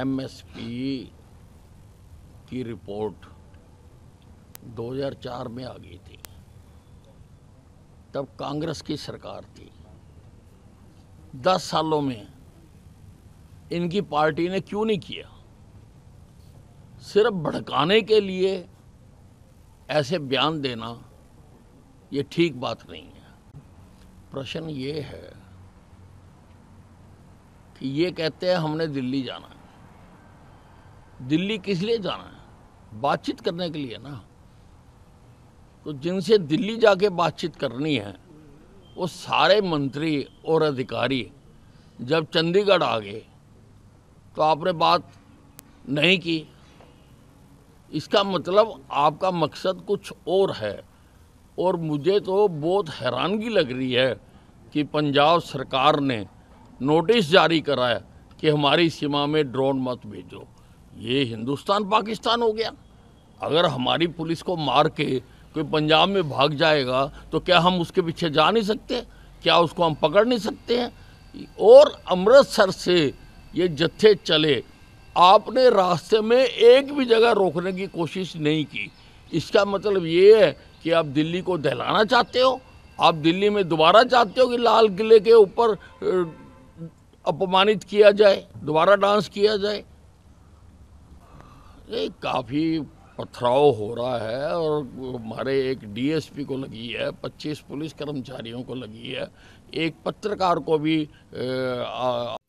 MSP की report 2004 में आ गई थी तब कांग्रेस की सरकार थी दस सालों में इनकी पार्टी ने क्यों नहीं किया सिर्फ भड़काने के लिए ऐसे बयान देना ये ठीक बात नहीं है प्रश्न ये है कि ये कहते हैं हमने दिल्ली जाना है दिल्ली किस लिए जाना है बातचीत करने के लिए ना तो जिनसे दिल्ली जाके बातचीत करनी है वो सारे मंत्री और अधिकारी जब चंडीगढ़ आ गए तो आपने बात नहीं की इसका मतलब आपका मकसद कुछ और है और मुझे तो बहुत हैरानगी लग रही है कि पंजाब सरकार ने नोटिस जारी करा है कि हमारी सीमा में ड्रोन मत भेजो ये हिंदुस्तान पाकिस्तान हो गया अगर हमारी पुलिस को मार के कोई पंजाब में भाग जाएगा तो क्या हम उसके पीछे जा नहीं सकते क्या उसको हम पकड़ नहीं सकते हैं और अमृतसर से ये जत्थे चले आपने रास्ते में एक भी जगह रोकने की कोशिश नहीं की इसका मतलब ये है कि आप दिल्ली को दहलाना चाहते हो आप दिल्ली में दोबारा चाहते हो कि लाल किले के ऊपर अपमानित किया जाए दोबारा डांस किया जाए ये काफ़ी पथराव हो रहा है और हमारे एक डीएसपी को लगी है 25 पुलिस कर्मचारियों को लगी है एक पत्रकार को भी आ, आ,